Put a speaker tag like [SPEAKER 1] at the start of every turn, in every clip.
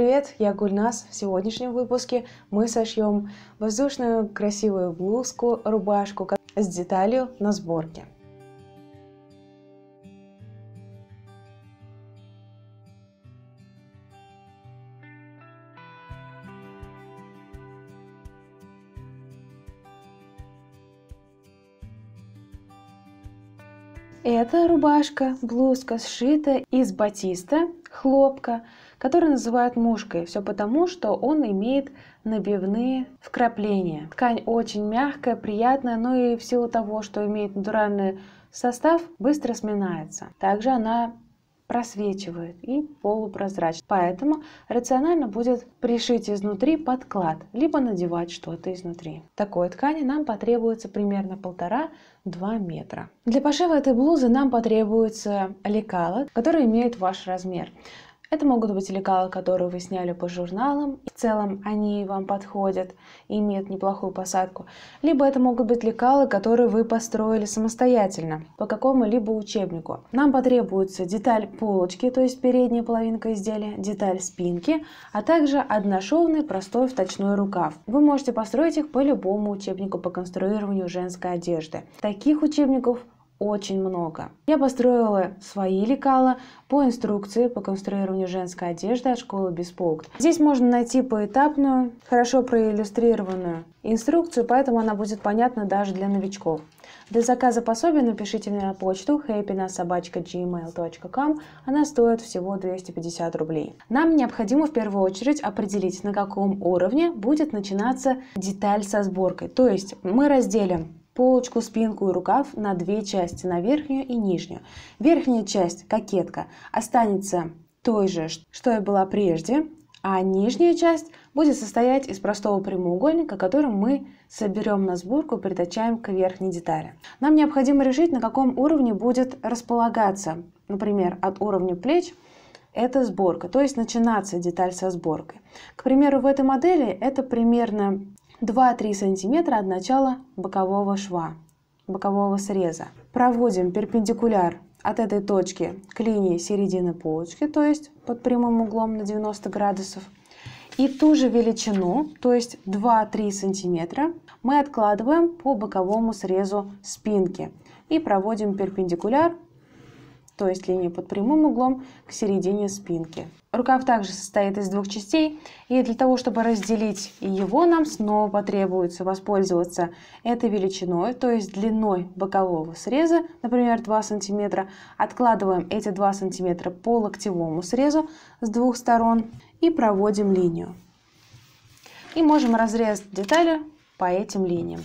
[SPEAKER 1] привет, я Гульнас. В сегодняшнем выпуске мы сошьем воздушную красивую блузку, рубашку с деталью на сборке. Эта рубашка, блузка сшита из батиста, хлопка, который называют мушкой. Все потому, что он имеет набивные вкрапления. Ткань очень мягкая, приятная, но и в силу того, что имеет натуральный состав, быстро сминается. Также она просвечивает и полупрозрачно. Поэтому рационально будет пришить изнутри подклад, либо надевать что-то изнутри. Такой ткани нам потребуется примерно полтора-два метра. Для пошива этой блузы нам потребуется лекала, который имеет ваш размер. Это могут быть лекалы, которые вы сняли по журналам. В целом они вам подходят и имеют неплохую посадку. Либо это могут быть лекалы, которые вы построили самостоятельно по какому-либо учебнику. Нам потребуется деталь полочки, то есть передняя половинка изделия, деталь спинки, а также одношовный простой вточной рукав. Вы можете построить их по любому учебнику по конструированию женской одежды. Таких учебников очень много. Я построила свои лекала по инструкции по конструированию женской одежды от школы Беспункт. Здесь можно найти поэтапную, хорошо проиллюстрированную инструкцию, поэтому она будет понятна даже для новичков. Для заказа пособия напишите мне на почту happynasobachka.gmail.com. Она стоит всего 250 рублей. Нам необходимо в первую очередь определить, на каком уровне будет начинаться деталь со сборкой. То есть мы разделим полочку, спинку и рукав на две части, на верхнюю и нижнюю. Верхняя часть, кокетка, останется той же, что и была прежде, а нижняя часть будет состоять из простого прямоугольника, который мы соберем на сборку и притачаем к верхней детали. Нам необходимо решить, на каком уровне будет располагаться, например, от уровня плеч, эта сборка, то есть начинаться деталь со сборкой. К примеру, в этой модели это примерно 2-3 см от начала бокового шва, бокового среза. Проводим перпендикуляр от этой точки к линии середины полочки, то есть под прямым углом на 90 градусов. И ту же величину, то есть 2-3 см, мы откладываем по боковому срезу спинки и проводим перпендикуляр то есть линия под прямым углом к середине спинки. Рукав также состоит из двух частей, и для того, чтобы разделить его, нам снова потребуется воспользоваться этой величиной, то есть длиной бокового среза, например, 2 см. Откладываем эти 2 см по локтевому срезу с двух сторон и проводим линию. И можем разрезать детали по этим линиям.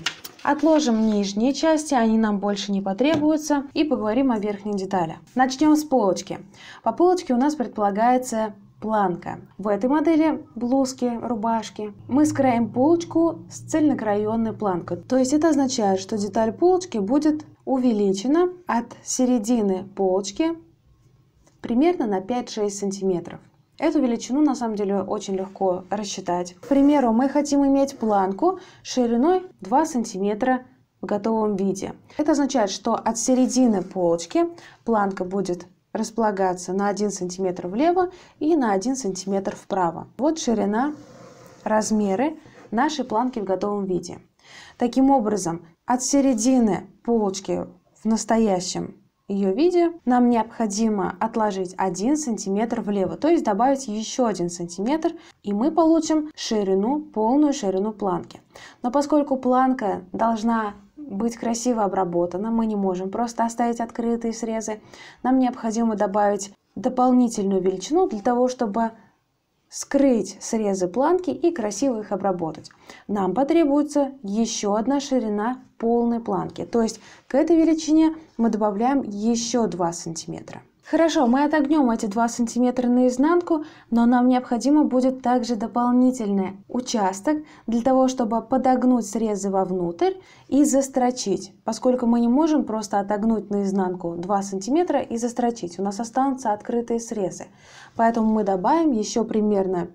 [SPEAKER 1] Отложим нижние части, они нам больше не потребуются. И поговорим о верхней детали. Начнем с полочки. По полочке у нас предполагается планка. В этой модели блузки, рубашки мы скроем полочку с цельнокраенной планкой. То есть это означает, что деталь полочки будет увеличена от середины полочки примерно на 5-6 сантиметров. Эту величину на самом деле очень легко рассчитать. К примеру, мы хотим иметь планку шириной 2 см в готовом виде. Это означает, что от середины полочки планка будет располагаться на 1 см влево и на 1 см вправо. Вот ширина, размеры нашей планки в готовом виде. Таким образом, от середины полочки в настоящем ее виде, нам необходимо отложить 1 сантиметр влево, то есть добавить еще 1 сантиметр, и мы получим ширину, полную ширину планки. Но поскольку планка должна быть красиво обработана, мы не можем просто оставить открытые срезы, нам необходимо добавить дополнительную величину для того, чтобы скрыть срезы планки и красиво их обработать. Нам потребуется еще одна ширина полной планки, то есть к этой величине мы добавляем еще 2 сантиметра. Хорошо, мы отогнем эти 2 сантиметра наизнанку, но нам необходимо будет также дополнительный участок для того, чтобы подогнуть срезы вовнутрь и застрочить, поскольку мы не можем просто отогнуть наизнанку 2 сантиметра и застрочить, у нас останутся открытые срезы. Поэтому мы добавим еще примерно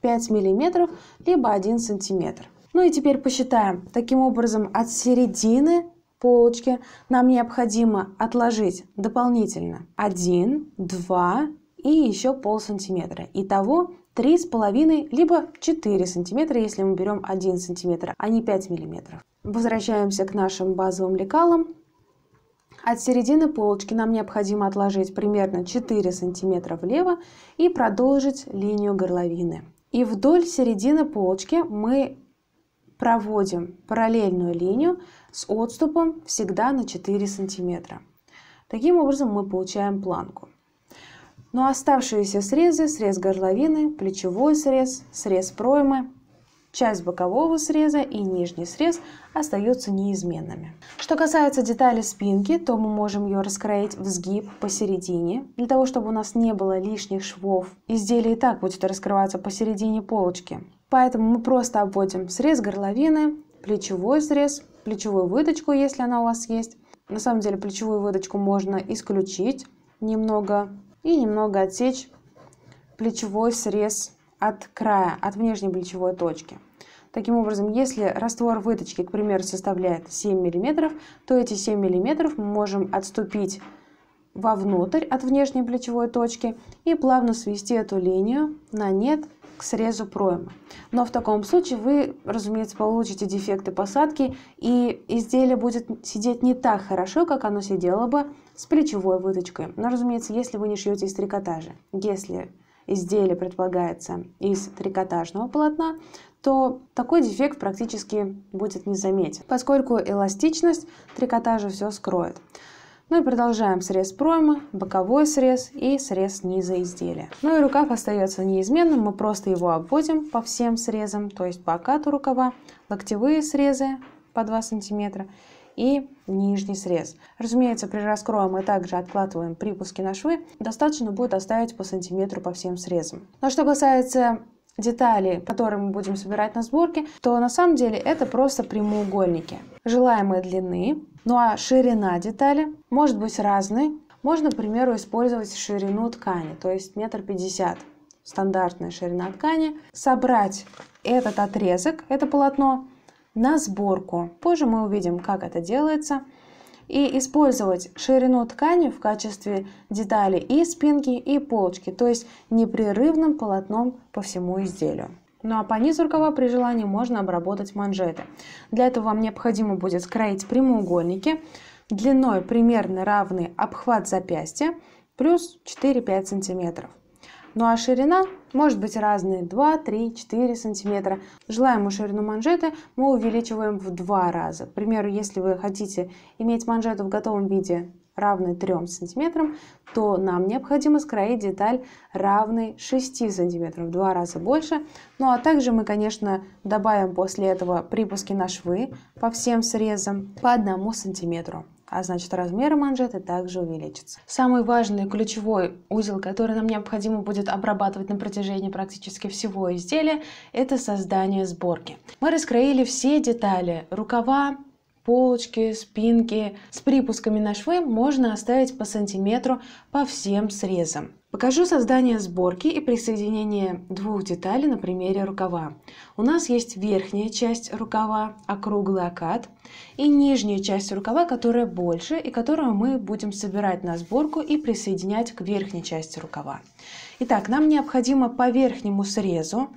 [SPEAKER 1] 5 миллиметров, либо 1 сантиметр. Ну и теперь посчитаем. Таким образом, от середины полочки нам необходимо отложить дополнительно 1, 2 и еще пол сантиметра. Итого 3,5 либо 4 сантиметра, если мы берем 1 сантиметр, а не 5 миллиметров. Возвращаемся к нашим базовым лекалам. От середины полочки нам необходимо отложить примерно 4 сантиметра влево и продолжить линию горловины. И вдоль середины полочки мы проводим параллельную линию с отступом всегда на 4 сантиметра. Таким образом мы получаем планку. Но оставшиеся срезы, срез горловины, плечевой срез, срез проймы, часть бокового среза и нижний срез остаются неизменными. Что касается детали спинки, то мы можем ее раскроить в сгиб посередине, для того, чтобы у нас не было лишних швов. Изделие и так будет раскрываться посередине полочки. Поэтому мы просто обводим срез горловины, плечевой срез, плечевую выточку, если она у вас есть. На самом деле плечевую выточку можно исключить немного и немного отсечь плечевой срез от края, от внешней плечевой точки. Таким образом, если раствор выточки, к примеру, составляет 7 мм, то эти 7 мм мы можем отступить вовнутрь от внешней плечевой точки и плавно свести эту линию на нет к срезу пройма. Но в таком случае вы, разумеется, получите дефекты посадки, и изделие будет сидеть не так хорошо, как оно сидело бы с плечевой выточкой. Но, разумеется, если вы не шьете из трикотажа. Если изделие предполагается из трикотажного полотна, то такой дефект практически будет не заметен, поскольку эластичность трикотажа все скроет. Ну и продолжаем срез проймы, боковой срез и срез низа изделия. Ну и рукав остается неизменным, мы просто его обводим по всем срезам, то есть по окату рукава, локтевые срезы по 2 см и нижний срез. Разумеется, при раскрое мы также откладываем припуски на швы, достаточно будет оставить по сантиметру по всем срезам. Но ну, а что касается детали, которые мы будем собирать на сборке, то на самом деле это просто прямоугольники желаемой длины. Ну а ширина детали может быть разной. Можно, к примеру, использовать ширину ткани, то есть метр пятьдесят стандартная ширина ткани, собрать этот отрезок, это полотно, на сборку. Позже мы увидим, как это делается и использовать ширину ткани в качестве детали и спинки, и полочки, то есть непрерывным полотном по всему изделию. Ну а по низу рукава при желании можно обработать манжеты. Для этого вам необходимо будет скроить прямоугольники длиной примерно равный обхват запястья плюс 4-5 сантиметров. Ну а ширина может быть разной 2, 3, 4 сантиметра. Желаемую ширину манжеты мы увеличиваем в два раза. К примеру, если вы хотите иметь манжету в готовом виде равной 3 сантиметрам, то нам необходимо скроить деталь равной 6 сантиметров, в два раза больше. Ну а также мы, конечно, добавим после этого припуски на швы по всем срезам по 1 сантиметру а значит размеры манжеты также увеличатся. Самый важный ключевой узел, который нам необходимо будет обрабатывать на протяжении практически всего изделия, это создание сборки. Мы раскроили все детали рукава, полочки, спинки. С припусками на швы можно оставить по сантиметру по всем срезам. Покажу создание сборки и присоединение двух деталей на примере рукава. У нас есть верхняя часть рукава, округлый окат, и нижняя часть рукава, которая больше, и которую мы будем собирать на сборку и присоединять к верхней части рукава. Итак, нам необходимо по верхнему срезу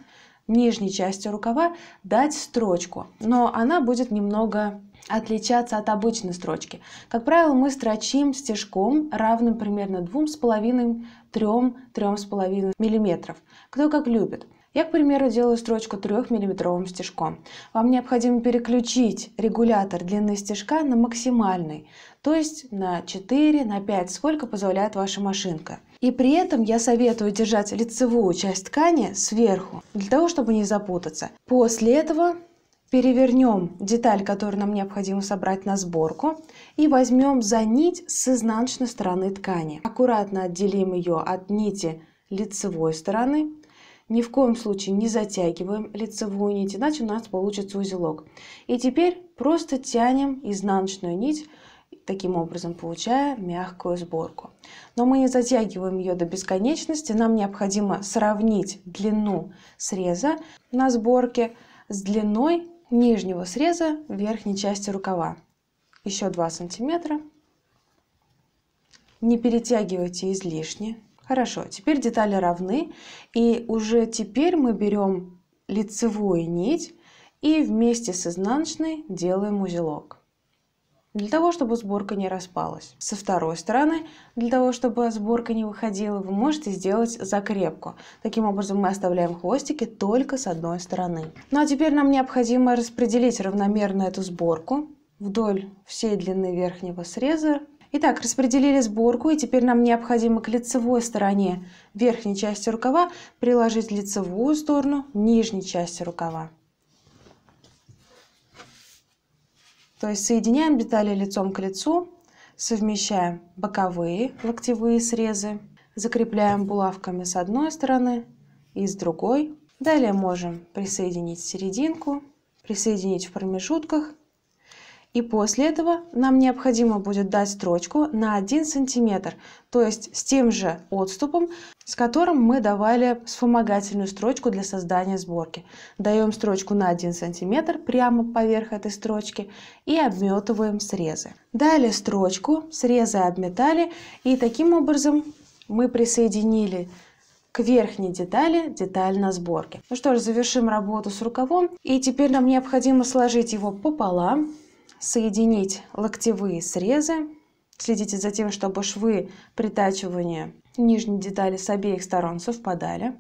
[SPEAKER 1] нижней части рукава дать строчку, но она будет немного отличаться от обычной строчки. Как правило, мы строчим стежком, равным примерно 2,5-3-3,5 мм. Кто как любит. Я, к примеру, делаю строчку 3-миллиметровым стежком. Вам необходимо переключить регулятор длины стежка на максимальный, то есть на 4, на 5, сколько позволяет ваша машинка. И при этом я советую держать лицевую часть ткани сверху, для того, чтобы не запутаться. После этого перевернем деталь, которую нам необходимо собрать на сборку, и возьмем за нить с изнаночной стороны ткани. Аккуратно отделим ее от нити лицевой стороны. Ни в коем случае не затягиваем лицевую нить, иначе у нас получится узелок. И теперь просто тянем изнаночную нить таким образом получая мягкую сборку. Но мы не затягиваем ее до бесконечности, нам необходимо сравнить длину среза на сборке с длиной нижнего среза верхней части рукава. Еще 2 сантиметра. Не перетягивайте излишне. Хорошо, теперь детали равны. И уже теперь мы берем лицевую нить и вместе с изнаночной делаем узелок для того, чтобы сборка не распалась. Со второй стороны, для того, чтобы сборка не выходила, вы можете сделать закрепку. Таким образом, мы оставляем хвостики только с одной стороны. Ну а теперь нам необходимо распределить равномерно эту сборку вдоль всей длины верхнего среза. Итак, распределили сборку, и теперь нам необходимо к лицевой стороне верхней части рукава приложить лицевую сторону нижней части рукава. То есть соединяем детали лицом к лицу, совмещаем боковые локтевые срезы, закрепляем булавками с одной стороны и с другой. Далее можем присоединить серединку, присоединить в промежутках и после этого нам необходимо будет дать строчку на 1 сантиметр, то есть с тем же отступом, с которым мы давали вспомогательную строчку для создания сборки. Даем строчку на 1 сантиметр прямо поверх этой строчки и обметываем срезы. Далее строчку, срезы обметали и таким образом мы присоединили к верхней детали деталь на сборке. Ну что ж, завершим работу с рукавом. И теперь нам необходимо сложить его пополам соединить локтевые срезы. Следите за тем, чтобы швы притачивания нижней детали с обеих сторон совпадали.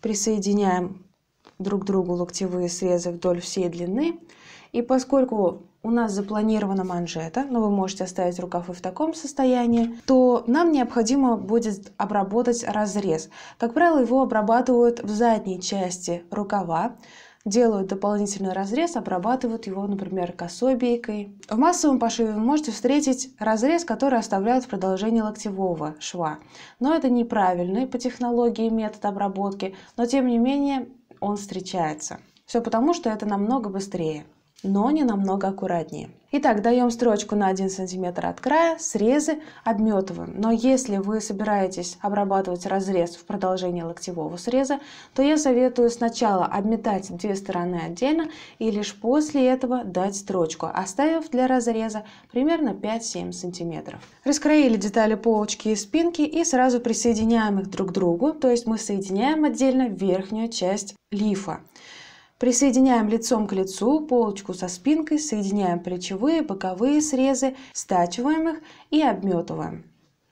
[SPEAKER 1] Присоединяем друг к другу локтевые срезы вдоль всей длины. И поскольку у нас запланирована манжета, но вы можете оставить рукав и в таком состоянии, то нам необходимо будет обработать разрез. Как правило, его обрабатывают в задней части рукава, делают дополнительный разрез, обрабатывают его, например, косой бейкой. В массовом пошиве вы можете встретить разрез, который оставляют в продолжении локтевого шва. Но это неправильный по технологии метод обработки, но тем не менее он встречается. Все потому, что это намного быстрее но не намного аккуратнее. Итак, даем строчку на 1 см от края, срезы обметываем. Но если вы собираетесь обрабатывать разрез в продолжении локтевого среза, то я советую сначала обметать две стороны отдельно и лишь после этого дать строчку, оставив для разреза примерно 5-7 см. Раскроили детали полочки и спинки и сразу присоединяем их друг к другу, то есть мы соединяем отдельно верхнюю часть лифа. Присоединяем лицом к лицу, полочку со спинкой, соединяем плечевые, боковые срезы, стачиваем их и обметываем.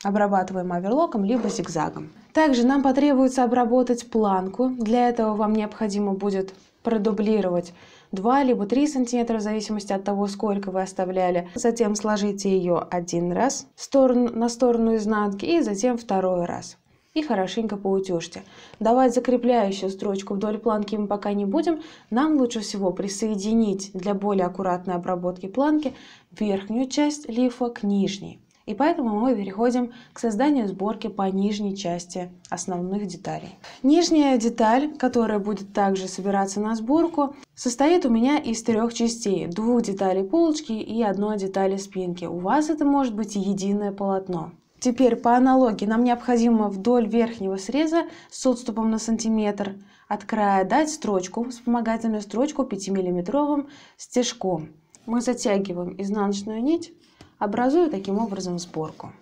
[SPEAKER 1] Обрабатываем оверлоком либо зигзагом. Также нам потребуется обработать планку. Для этого вам необходимо будет продублировать 2 либо 3 сантиметра в зависимости от того, сколько вы оставляли. Затем сложите ее один раз на сторону изнанки и затем второй раз и хорошенько поутюжьте. Давать закрепляющую строчку вдоль планки мы пока не будем. Нам лучше всего присоединить для более аккуратной обработки планки верхнюю часть лифа к нижней. И поэтому мы переходим к созданию сборки по нижней части основных деталей. Нижняя деталь, которая будет также собираться на сборку, состоит у меня из трех частей. Двух деталей полочки и одной детали спинки. У вас это может быть единое полотно. Теперь по аналогии нам необходимо вдоль верхнего среза с отступом на сантиметр от края дать строчку, вспомогательную строчку 5-миллиметровым стежком. Мы затягиваем изнаночную нить, образуя таким образом сборку.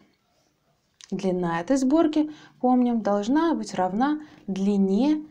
[SPEAKER 1] Длина этой сборки, помним, должна быть равна длине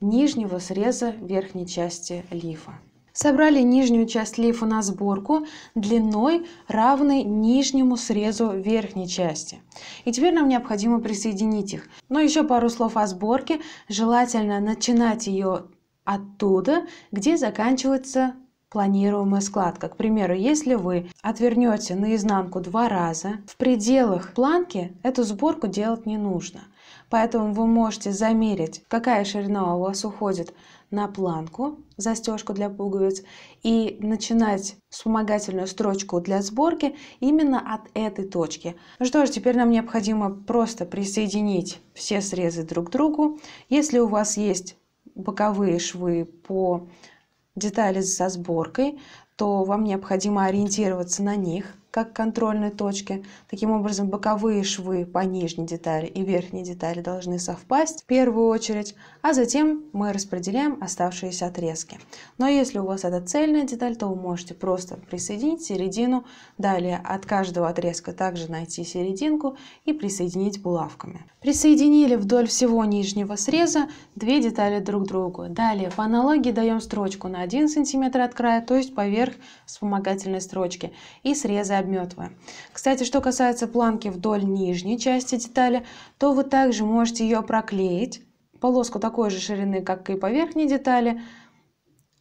[SPEAKER 1] нижнего среза верхней части лифа. Собрали нижнюю часть лифа на сборку длиной, равной нижнему срезу верхней части. И теперь нам необходимо присоединить их. Но еще пару слов о сборке. Желательно начинать ее оттуда, где заканчивается планируемая складка. К примеру, если вы отвернете наизнанку два раза, в пределах планки эту сборку делать не нужно – Поэтому вы можете замерить, какая ширина у вас уходит на планку, застежку для пуговиц, и начинать вспомогательную строчку для сборки именно от этой точки. Ну что ж, теперь нам необходимо просто присоединить все срезы друг к другу. Если у вас есть боковые швы по детали со сборкой, то вам необходимо ориентироваться на них как контрольной точки. Таким образом, боковые швы по нижней детали и верхней детали должны совпасть в первую очередь, а затем мы распределяем оставшиеся отрезки. Но если у вас это цельная деталь, то вы можете просто присоединить середину, далее от каждого отрезка также найти серединку и присоединить булавками. Присоединили вдоль всего нижнего среза две детали друг к другу. Далее по аналогии даем строчку на 1 см от края, то есть поверх вспомогательной строчки, и срезаем обметываем. Кстати, что касается планки вдоль нижней части детали, то вы также можете ее проклеить, полоску такой же ширины, как и по верхней детали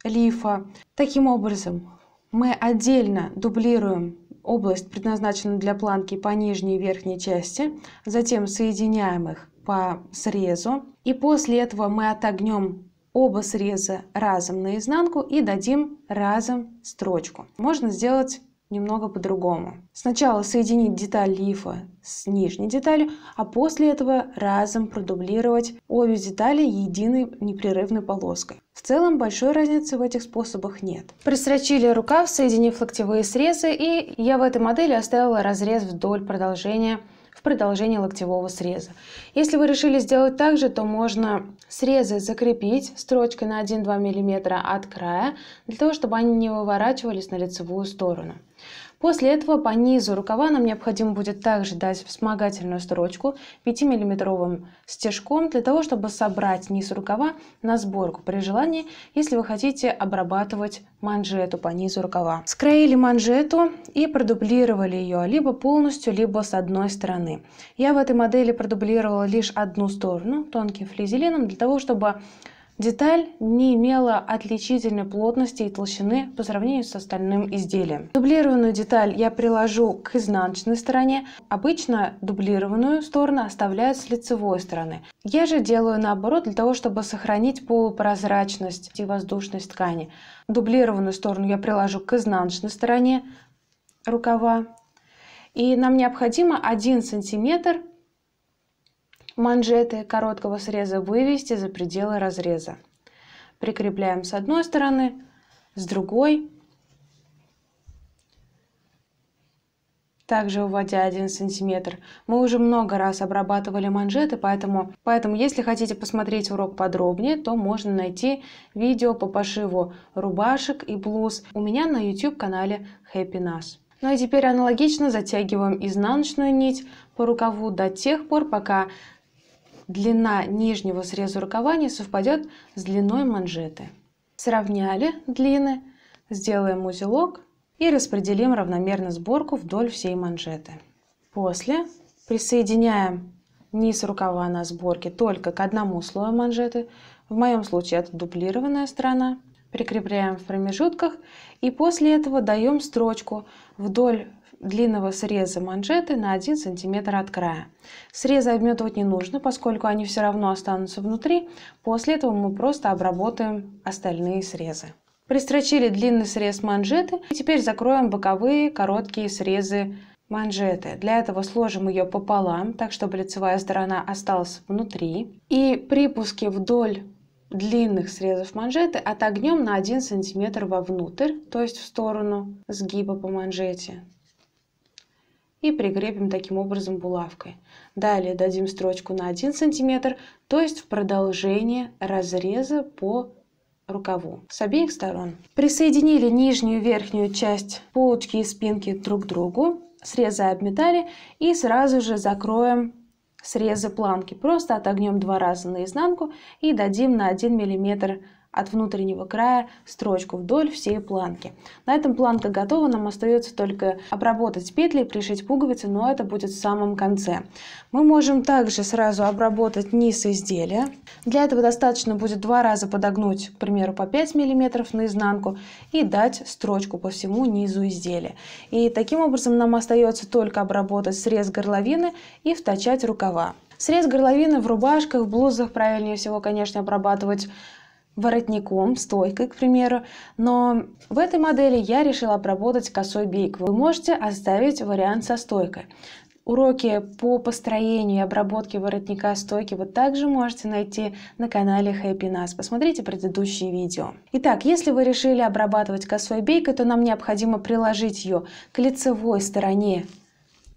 [SPEAKER 1] лифа. Таким образом, мы отдельно дублируем область, предназначенную для планки по нижней и верхней части, затем соединяем их по срезу, и после этого мы отогнем оба среза разом наизнанку и дадим разом строчку. Можно сделать немного по-другому. Сначала соединить деталь лифа с нижней деталью, а после этого разом продублировать обе детали единой непрерывной полоской. В целом большой разницы в этих способах нет. Просрочили рукав, соединив локтевые срезы, и я в этой модели оставила разрез вдоль продолжения в продолжении локтевого среза. Если вы решили сделать так же, то можно срезы закрепить строчкой на 1-2 мм от края, для того, чтобы они не выворачивались на лицевую сторону. После этого по низу рукава нам необходимо будет также дать вспомогательную строчку 5-миллиметровым стежком для того, чтобы собрать низ рукава на сборку при желании, если вы хотите обрабатывать манжету по низу рукава. Скроили манжету и продублировали ее либо полностью, либо с одной стороны. Я в этой модели продублировала лишь одну сторону тонким флизелином для того, чтобы Деталь не имела отличительной плотности и толщины по сравнению с остальным изделием. Дублированную деталь я приложу к изнаночной стороне. Обычно дублированную сторону оставляют с лицевой стороны. Я же делаю наоборот для того, чтобы сохранить полупрозрачность и воздушность ткани. Дублированную сторону я приложу к изнаночной стороне рукава. И нам необходимо 1 сантиметр манжеты короткого среза вывести за пределы разреза. Прикрепляем с одной стороны, с другой. Также уводя 1 сантиметр. Мы уже много раз обрабатывали манжеты, поэтому, поэтому если хотите посмотреть урок подробнее, то можно найти видео по пошиву рубашек и блуз у меня на YouTube-канале Happy Nas. Ну и теперь аналогично затягиваем изнаночную нить по рукаву до тех пор, пока длина нижнего среза рукава не совпадет с длиной манжеты. Сравняли длины, сделаем узелок и распределим равномерно сборку вдоль всей манжеты. После присоединяем низ рукава на сборке только к одному слою манжеты, в моем случае это дублированная сторона, прикрепляем в промежутках и после этого даем строчку вдоль длинного среза манжеты на 1 см от края. Срезы обметывать не нужно, поскольку они все равно останутся внутри. После этого мы просто обработаем остальные срезы. Пристрочили длинный срез манжеты и теперь закроем боковые короткие срезы манжеты. Для этого сложим ее пополам, так чтобы лицевая сторона осталась внутри. И припуски вдоль длинных срезов манжеты отогнем на 1 см вовнутрь, то есть в сторону сгиба по манжете и прикрепим таким образом булавкой. Далее дадим строчку на 1 см, то есть в продолжение разреза по рукаву с обеих сторон. Присоединили нижнюю и верхнюю часть полочки и спинки друг к другу, срезы обметали и сразу же закроем срезы планки. Просто отогнем два раза наизнанку и дадим на 1 миллиметр от внутреннего края строчку вдоль всей планки. На этом планка готова, нам остается только обработать петли и пришить пуговицы, но это будет в самом конце. Мы можем также сразу обработать низ изделия. Для этого достаточно будет два раза подогнуть, к примеру, по 5 мм наизнанку и дать строчку по всему низу изделия. И таким образом нам остается только обработать срез горловины и втачать рукава. Срез горловины в рубашках, в блузах правильнее всего, конечно, обрабатывать воротником, стойкой, к примеру, но в этой модели я решила обработать косой бейк. Вы можете оставить вариант со стойкой. Уроки по построению и обработке воротника стойки вы также можете найти на канале Happy Nas. Посмотрите предыдущие видео. Итак, если вы решили обрабатывать косой бейкой, то нам необходимо приложить ее к лицевой стороне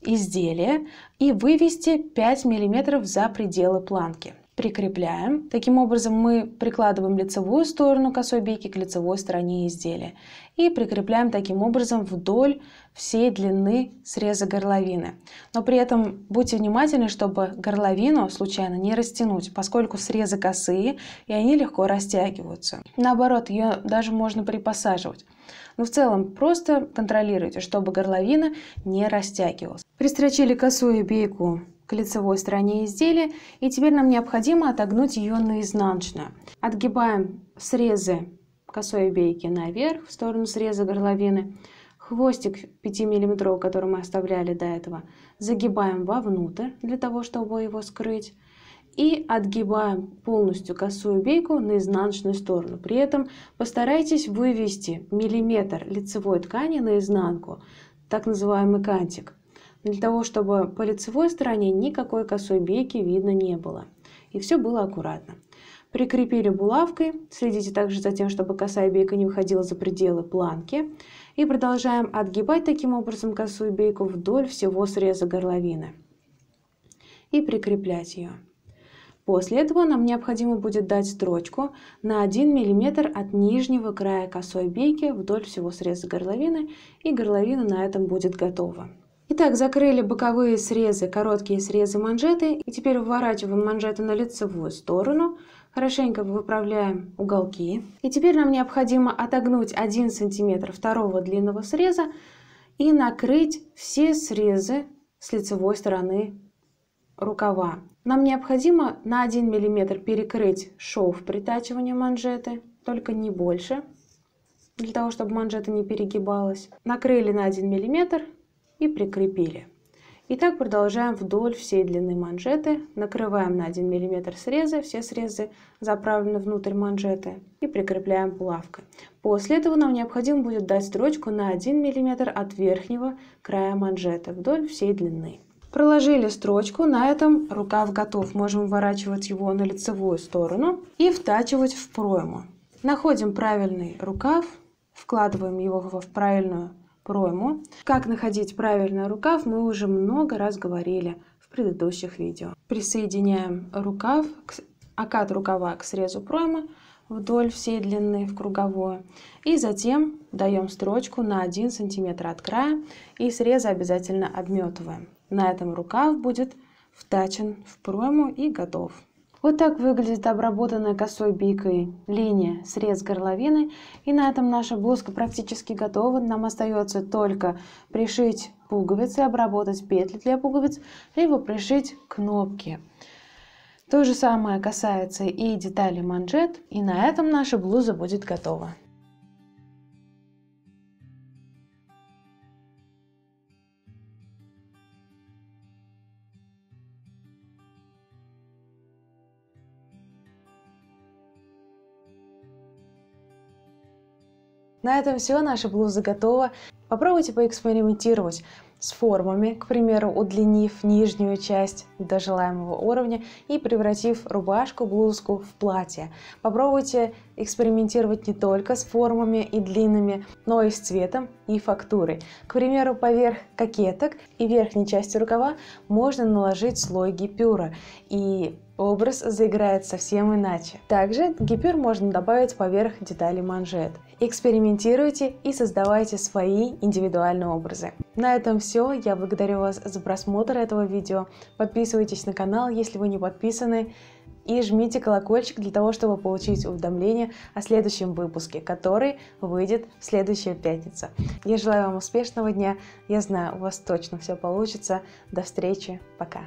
[SPEAKER 1] изделия и вывести 5 мм за пределы планки прикрепляем. Таким образом мы прикладываем лицевую сторону косой бейки к лицевой стороне изделия и прикрепляем таким образом вдоль всей длины среза горловины. Но при этом будьте внимательны, чтобы горловину случайно не растянуть, поскольку срезы косые и они легко растягиваются. Наоборот, ее даже можно припосаживать. Но ну, в целом просто контролируйте, чтобы горловина не растягивалась. Пристрочили косую бейку к лицевой стороне изделия. И теперь нам необходимо отогнуть ее наизнаночную. Отгибаем срезы косой бейки наверх, в сторону среза горловины. Хвостик 5 мм, который мы оставляли до этого, загибаем вовнутрь, для того, чтобы его скрыть. И отгибаем полностью косую бейку на изнаночную сторону. При этом постарайтесь вывести миллиметр лицевой ткани на изнанку, так называемый кантик для того, чтобы по лицевой стороне никакой косой бейки видно не было. И все было аккуратно. Прикрепили булавкой, следите также за тем, чтобы косая бейка не выходила за пределы планки. И продолжаем отгибать таким образом косую бейку вдоль всего среза горловины. И прикреплять ее. После этого нам необходимо будет дать строчку на 1 мм от нижнего края косой бейки вдоль всего среза горловины, и горловина на этом будет готова. Итак, закрыли боковые срезы, короткие срезы манжеты. И теперь выворачиваем манжету на лицевую сторону. Хорошенько выправляем уголки. И теперь нам необходимо отогнуть 1 см второго длинного среза и накрыть все срезы с лицевой стороны рукава. Нам необходимо на 1 мм перекрыть шов притачивания манжеты, только не больше, для того, чтобы манжета не перегибалась. Накрыли на 1 миллиметр и прикрепили. И так продолжаем вдоль всей длины манжеты, накрываем на 1 мм срезы, все срезы заправлены внутрь манжеты и прикрепляем булавкой. После этого нам необходимо будет дать строчку на 1 мм от верхнего края манжеты вдоль всей длины. Проложили строчку, на этом рукав готов. Можем выворачивать его на лицевую сторону и втачивать в пройму. Находим правильный рукав, вкладываем его в правильную пройму. Как находить правильный рукав, мы уже много раз говорили в предыдущих видео. Присоединяем рукав, окат рукава к срезу проймы вдоль всей длины в круговую. И затем даем строчку на 1 см от края и срезы обязательно обметываем. На этом рукав будет втачен в пройму и готов. Вот так выглядит обработанная косой бикой линия срез горловины. И на этом наша блузка практически готова. Нам остается только пришить пуговицы, обработать петли для пуговиц, либо пришить кнопки. То же самое касается и деталей манжет. И на этом наша блуза будет готова. На этом все, наша блуза готова. Попробуйте поэкспериментировать с формами, к примеру, удлинив нижнюю часть до желаемого уровня и превратив рубашку, блузку в платье. Попробуйте экспериментировать не только с формами и длинными, но и с цветом и фактурой. К примеру, поверх кокеток и верхней части рукава можно наложить слой гипюра, и образ заиграет совсем иначе. Также гипюр можно добавить поверх деталей манжет. Экспериментируйте и создавайте свои индивидуальные образы. На этом все. Я благодарю вас за просмотр этого видео. Подписывайтесь на канал, если вы не подписаны и жмите колокольчик для того, чтобы получить уведомления о следующем выпуске, который выйдет в следующую пятницу. Я желаю вам успешного дня, я знаю, у вас точно все получится. До встречи, пока!